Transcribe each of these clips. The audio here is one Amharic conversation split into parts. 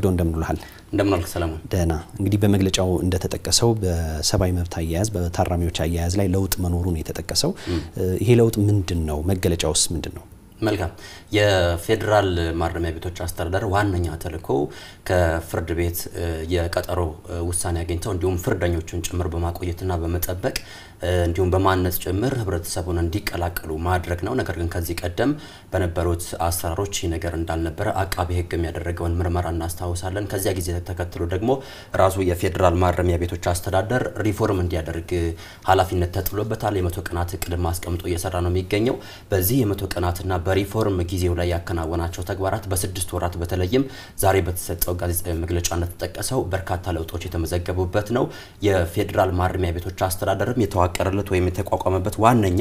አብዶ እንደምንልሃል እንደምንልክ ሰለሞን ደህና። እንግዲህ በመግለጫው እንደተጠቀሰው በሰብአዊ መብት አያያዝ በታራሚዎች አያያዝ ላይ ለውጥ መኖሩን የተጠቀሰው ይሄ ለውጥ ምንድን ነው? መገለጫውስ ምንድን ነው? መልካም የፌዴራል ማረሚያ ቤቶች አስተዳደር ዋነኛ ተልኮ ከፍርድ ቤት የቀጠሮ ውሳኔ አግኝተው እንዲሁም ፍርደኞቹን ጭምር በማቆየትና በመጠበቅ እንዲሁም በማነጽ ጭምር ህብረተሰቡን እንዲቀላቀሉ ማድረግ ነው። ነገር ግን ከዚህ ቀደም በነበሩት አሰራሮች ይህ ነገር እንዳልነበረ አቃቤ ሕግ የሚያደረገውን ምርመራ እናስታውሳለን። ከዚያ ጊዜ ተከትሎ ደግሞ ራሱ የፌዴራል ማረሚያ ቤቶች አስተዳደር ሪፎርም እንዲያደርግ ኃላፊነት ተጥሎበታል። የመቶ ቀናት እቅድ አስቀምጦ እየሰራ ነው የሚገኘው በዚህ የመቶ ቀናትና በሪፎርም ጊዜው ላይ ያከናወናቸው ተግባራት በስድስት ወራት በተለይም ዛሬ በተሰጠው ጋዜጣዊ መግለጫ እንደተጠቀሰው በርካታ ለውጦች የተመዘገቡበት ነው። የፌዴራል ማረሚያ ቤቶች አስተዳደርም የተዋቀረለት ወይም የተቋቋመበት ዋነኛ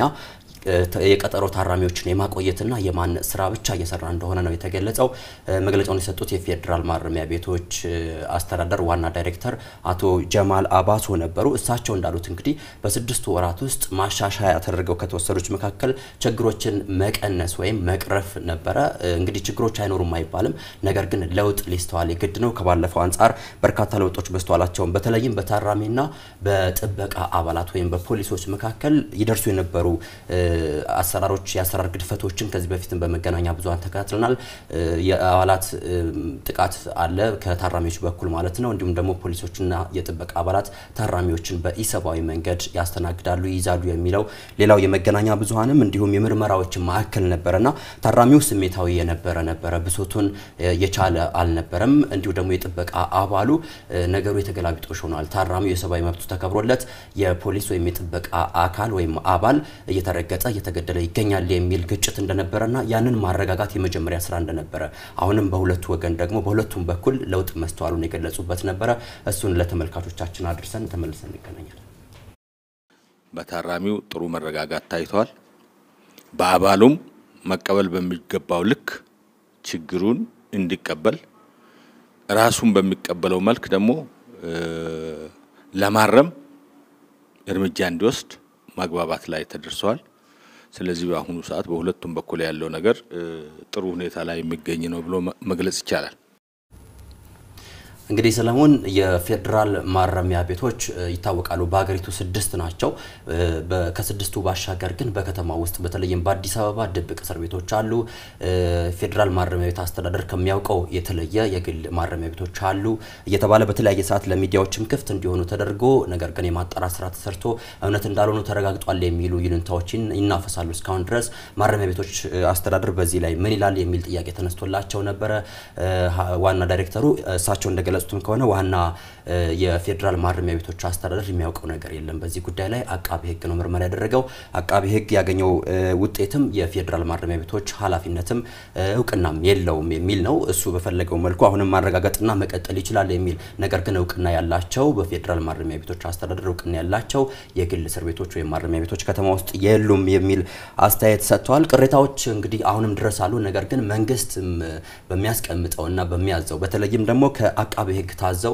የቀጠሮ ታራሚዎችን የማቆየትና የማነጽ ስራ ብቻ እየሰራ እንደሆነ ነው የተገለጸው። መግለጫውን የሰጡት የፌዴራል ማረሚያ ቤቶች አስተዳደር ዋና ዳይሬክተር አቶ ጀማል አባሶ ነበሩ። እሳቸው እንዳሉት እንግዲህ በስድስቱ ወራት ውስጥ ማሻሻያ ተደርገው ከተወሰዱች መካከል ችግሮችን መቀነስ ወይም መቅረፍ ነበረ። እንግዲህ ችግሮች አይኖሩም አይባልም፣ ነገር ግን ለውጥ ሊስተዋል የግድ ነው። ከባለፈው አንጻር በርካታ ለውጦች በስተዋላቸውን በተለይም በታራሚና በጥበቃ አባላት ወይም በፖሊሶች መካከል ይደርሱ የነበሩ አሰራሮች፣ የአሰራር ግድፈቶችን ከዚህ በፊትም በመገናኛ ብዙሃን ተከታትለናል። የአባላት ጥቃት አለ ከታራሚዎች በኩል ማለት ነው። እንዲሁም ደግሞ ፖሊሶችና የጥበቃ አባላት ታራሚዎችን በኢሰብአዊ መንገድ ያስተናግዳሉ፣ ይይዛሉ የሚለው ሌላው የመገናኛ ብዙሃንም እንዲሁም የምርመራዎችን ማዕከል ነበረና ታራሚው ስሜታዊ የነበረ ነበረ፣ ብሶቱን የቻለ አልነበረም። እንዲሁ ደግሞ የጥበቃ አባሉ ነገሩ የተገላቢጦሽ ሆኗል። ታራሚው የሰብአዊ መብቱ ተከብሮለት የፖሊስ ወይም የጥበቃ አካል ወይም አባል እየተረገ እየተጋለጠ እየተገደለ ይገኛል የሚል ግጭት እንደነበረና ያንን ማረጋጋት የመጀመሪያ ስራ እንደነበረ አሁንም በሁለቱ ወገን ደግሞ በሁለቱም በኩል ለውጥ መስተዋሉን የገለጹበት ነበረ። እሱን ለተመልካቾቻችን አድርሰን ተመልሰን ይገናኛል በታራሚው ጥሩ መረጋጋት ታይቷል። በአባሉም መቀበል በሚገባው ልክ ችግሩን እንዲቀበል ራሱን በሚቀበለው መልክ ደግሞ ለማረም እርምጃ እንዲወስድ ማግባባት ላይ ተደርሰዋል። ስለዚህ በአሁኑ ሰዓት በሁለቱም በኩል ያለው ነገር ጥሩ ሁኔታ ላይ የሚገኝ ነው ብሎ መግለጽ ይቻላል። እንግዲህ ሰለሞን የፌዴራል ማረሚያ ቤቶች ይታወቃሉ። በሀገሪቱ ስድስት ናቸው። ከስድስቱ ባሻገር ግን በከተማ ውስጥ በተለይም በአዲስ አበባ ድብቅ እስር ቤቶች አሉ። ፌዴራል ማረሚያ ቤት አስተዳደር ከሚያውቀው የተለየ የግል ማረሚያ ቤቶች አሉ እየተባለ በተለያየ ሰዓት ለሚዲያዎችም ክፍት እንዲሆኑ ተደርጎ ነገር ግን የማጣራት ስራ ተሰርቶ እውነት እንዳልሆኑ ተረጋግጧል የሚሉ ይሉንታዎችን ይናፈሳሉ። እስካሁን ድረስ ማረሚያ ቤቶች አስተዳደር በዚህ ላይ ምን ይላል የሚል ጥያቄ ተነስቶላቸው ነበረ። ዋና ዳይሬክተሩ እሳቸው እንደገለ የሚገለጹትም ከሆነ ዋና የፌዴራል ማረሚያ ቤቶች አስተዳደር የሚያውቀው ነገር የለም። በዚህ ጉዳይ ላይ አቃቢ ህግ ነው ምርመራ ያደረገው። አቃቢ ህግ ያገኘው ውጤትም የፌዴራል ማረሚያ ቤቶች ኃላፊነትም እውቅናም የለውም የሚል ነው። እሱ በፈለገው መልኩ አሁንም ማረጋገጥና መቀጠል ይችላል የሚል ነገር ግን እውቅና ያላቸው በፌዴራል ማረሚያ ቤቶች አስተዳደር እውቅና ያላቸው የግል እስር ቤቶች ወይም ማረሚያ ቤቶች ከተማ ውስጥ የሉም የሚል አስተያየት ሰጥተዋል። ቅሬታዎች እንግዲህ አሁንም ድረስ አሉ። ነገር ግን መንግስትም በሚያስቀምጠውና በሚያዘው በተለይም ደግሞ ከአቃቢ ህግ ታዘው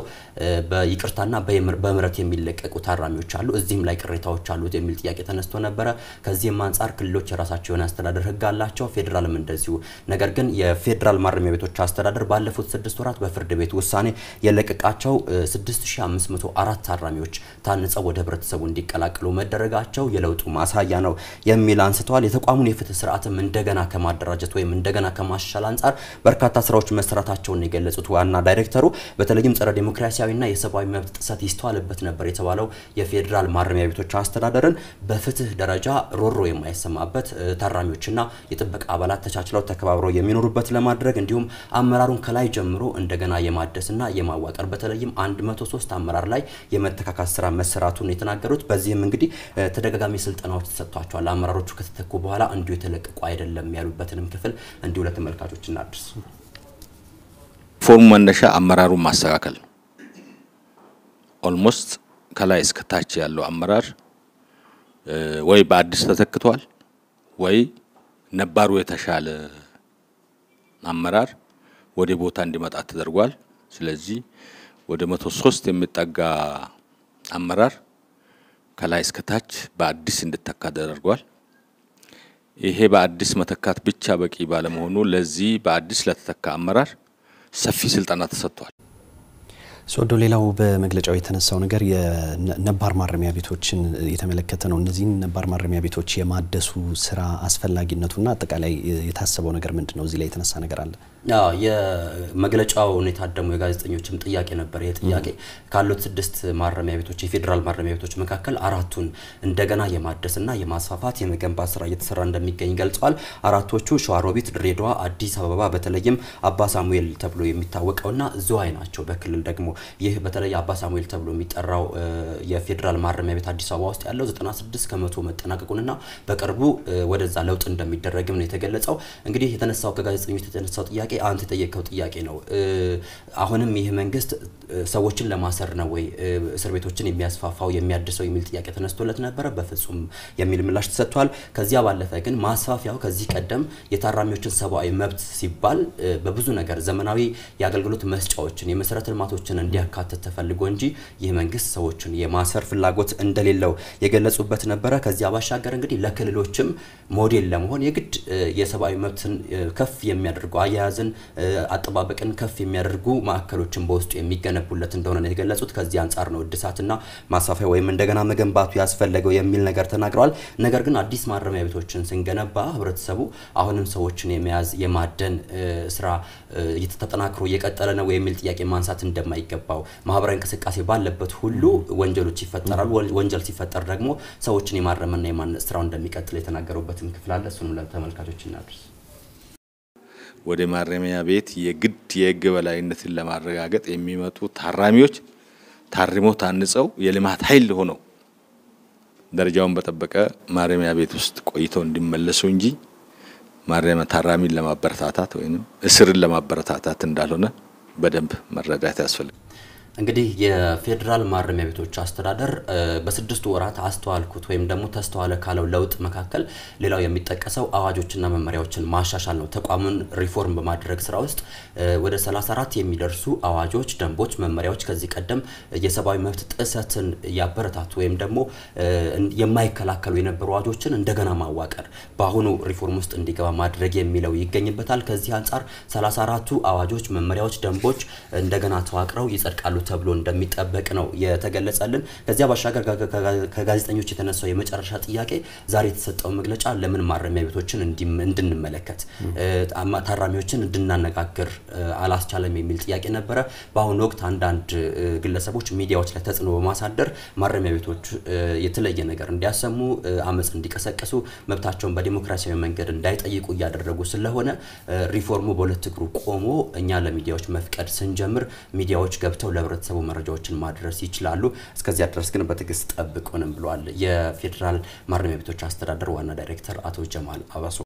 በይቅርታና በምህረት የሚለቀቁ ታራሚዎች አሉ። እዚህም ላይ ቅሬታዎች አሉት የሚል ጥያቄ ተነስቶ ነበረ። ከዚህም አንጻር ክልሎች የራሳቸው የሆነ አስተዳደር ህግ አላቸው፣ ፌዴራልም እንደዚሁ። ነገር ግን የፌዴራል ማረሚያ ቤቶች አስተዳደር ባለፉት ስድስት ወራት በፍርድ ቤት ውሳኔ የለቀቃቸው 6504 ታራሚዎች ታንጸው ወደ ህብረተሰቡ እንዲቀላቀሉ መደረጋቸው የለውጡ ማሳያ ነው የሚል አንስተዋል። የተቋሙን የፍትህ ስርዓትም እንደገና ከማደራጀት ወይም እንደገና ከማሻል አንጻር በርካታ ስራዎች መሰራታቸውን የገለጹት ዋና ዳይሬክተሩ በተለይም ጸረ ዴሞክራሲያዊና የሰብአዊ መብት ጥሰት ይስተዋልበት ነበር የተባለው የፌዴራል ማረሚያ ቤቶች አስተዳደርን በፍትህ ደረጃ ሮሮ የማይሰማበት ታራሚዎችና የጥበቃ አባላት ተቻችለው ተከባብረው የሚኖሩበት ለማድረግ እንዲሁም አመራሩን ከላይ ጀምሮ እንደገና የማደስና የማዋቀር በተለይም 103 አመራር ላይ የመተካካት ስራ መሰራቱን የተናገሩት በዚህም እንግዲህ ተደጋጋሚ ስልጠናዎች ተሰጥቷቸዋል። አመራሮቹ ከተተኩ በኋላ እንዲሁ የተለቀቁ አይደለም ያሉበትንም ክፍል እንዲሁ ለተመልካቾች እናድርስ። ፎርሙ መነሻ አመራሩን ማስተካከል ኦልሞስት ከላይ እስከ ታች ያለው አመራር ወይ በአዲስ ተተክቷል ወይ ነባሩ የተሻለ አመራር ወደ ቦታ እንዲመጣ ተደርጓል። ስለዚህ ወደ መቶ ሶስት የሚጠጋ አመራር ከላይ እስከ ታች በአዲስ እንዲተካ ተደርጓል። ይሄ በአዲስ መተካት ብቻ በቂ ባለመሆኑ ለዚህ በአዲስ ለተተካ አመራር ሰፊ ስልጠና ተሰጥቷል። ሶዶ ሌላው በመግለጫው የተነሳው ነገር የነባር ማረሚያ ቤቶችን የተመለከተ ነው። እነዚህን ነባር ማረሚያ ቤቶች የማደሱ ስራ አስፈላጊነቱና አጠቃላይ የታሰበው ነገር ምንድን ነው? እዚህ ላይ የተነሳ ነገር አለ? ሁኔታ ደግሞ የጋዜጠኞችም ጥያቄ ነበር። ይሄ ጥያቄ ካሉት ስድስት ማረሚያ ቤቶች የፌዴራል ማረሚያ ቤቶች መካከል አራቱን እንደገና የማደስና የማስፋፋት የመገንባት ስራ እየተሰራ እንደሚገኝ ገልጸዋል። አራቶቹ ሸዋሮቢት፣ ድሬዳዋ፣ አዲስ አበባ በተለይም አባ ሳሙኤል ተብሎ የሚታወቀውና ዝዋይ ናቸው። በክልል ደግሞ ይህ በተለይ አባ ሳሙኤል ተብሎ የሚጠራው የፌዴራል ማረሚያ ቤት አዲስ አበባ ውስጥ ያለው 96 ከመቶ መጠናቀቁንና በቅርቡ ወደዛ ለውጥ እንደሚደረግም ነው የተገለጸው። እንግዲህ የተነሳው ከጋዜጠኞች የተነሳው ጥያቄ አንተ የጠየቀው ጥያቄ ነው። አሁንም ይህ መንግስት ሰዎችን ለማሰር ነው ወይ እስር ቤቶችን የሚያስፋፋው የሚያድሰው የሚል ጥያቄ ተነስቶለት ነበረ። በፍጹም የሚል ምላሽ ተሰጥቷል። ከዚያ ባለፈ ግን ማስፋፊያው ከዚህ ቀደም የታራሚዎችን ሰብአዊ መብት ሲባል በብዙ ነገር ዘመናዊ የአገልግሎት መስጫዎችን የመሰረተ ልማቶችን እንዲያካትት ተፈልጎ እንጂ ይህ መንግስት ሰዎችን የማሰር ፍላጎት እንደሌለው የገለጹበት ነበረ። ከዚያ ባሻገር እንግዲህ ለክልሎችም ሞዴል ለመሆን የግድ የሰብአዊ መብትን ከፍ የሚያደርገው አያያዝን ጥራትን፣ አጠባበቅን ከፍ የሚያደርጉ ማዕከሎችን በውስጡ የሚገነቡለት እንደሆነ ነው የገለጹት። ከዚህ አንጻር ነው እድሳትና ማስፋፊያ ወይም እንደገና መገንባቱ ያስፈለገው የሚል ነገር ተናግረዋል። ነገር ግን አዲስ ማረሚያ ቤቶችን ስንገነባ ህብረተሰቡ አሁንም ሰዎችን የመያዝ የማደን ስራ ተጠናክሮ እየቀጠለ ነው የሚል ጥያቄ ማንሳት እንደማይገባው ማህበራዊ እንቅስቃሴ ባለበት ሁሉ ወንጀሎች ይፈጠራሉ። ወንጀል ሲፈጠር ደግሞ ሰዎችን የማረምና የማነጽ ስራው እንደሚቀጥል የተናገሩበትም ክፍል አለ። እሱንም ለተመልካቾች እናድርስ። ወደ ማረሚያ ቤት የግድ የህግ በላይነትን ለማረጋገጥ የሚመጡ ታራሚዎች ታርሞ ታንጸው የልማት ኃይል ሆነው ደረጃውን በጠበቀ ማረሚያ ቤት ውስጥ ቆይተው እንዲመለሱ እንጂ ማረሚያ ታራሚን ለማበረታታት ወይም እስርን ለማበረታታት እንዳልሆነ በደንብ መረዳት ያስፈልጋል። እንግዲህ የፌዴራል ማረሚያ ቤቶች አስተዳደር በስድስቱ ወራት አስተዋልኩት ወይም ደግሞ ተስተዋለ ካለው ለውጥ መካከል ሌላው የሚጠቀሰው አዋጆችና መመሪያዎችን ማሻሻል ነው። ተቋሙን ሪፎርም በማድረግ ስራ ውስጥ ወደ 34 የሚደርሱ አዋጆች፣ ደንቦች፣ መመሪያዎች ከዚህ ቀደም የሰብአዊ መብት ጥሰትን ያበረታቱ ወይም ደግሞ የማይከላከሉ የነበሩ አዋጆችን እንደገና ማዋቀር በአሁኑ ሪፎርም ውስጥ እንዲገባ ማድረግ የሚለው ይገኝበታል። ከዚህ አንጻር 34ቱ አዋጆች፣ መመሪያዎች፣ ደንቦች እንደገና ተዋቅረው ይጸድቃሉ ተብሎ እንደሚጠበቅ ነው የተገለጸልን። ከዚያ ባሻገር ከጋዜጠኞች የተነሳው የመጨረሻ ጥያቄ ዛሬ የተሰጠው መግለጫ ለምን ማረሚያ ቤቶችን እንድንመለከት ታራሚዎችን እንድናነጋግር አላስቻለም የሚል ጥያቄ ነበረ። በአሁኑ ወቅት አንዳንድ ግለሰቦች ሚዲያዎች ላይ ተጽዕኖ በማሳደር ማረሚያ ቤቶች የተለየ ነገር እንዲያሰሙ፣ አመፅ እንዲቀሰቀሱ፣ መብታቸውን በዲሞክራሲያዊ መንገድ እንዳይጠይቁ እያደረጉ ስለሆነ ሪፎርሙ በሁለት እግሩ ቆሞ እኛ ለሚዲያዎች መፍቀድ ስንጀምር ሚዲያዎች ገብተው ለብረ ለህብረተሰቡ መረጃዎችን ማድረስ ይችላሉ። እስከዚያ ድረስ ግን በትዕግስት ጠብቁንም ብሏል የፌዴራል ማረሚያ ቤቶች አስተዳደር ዋና ዳይሬክተር አቶ ጀማል አባሶ።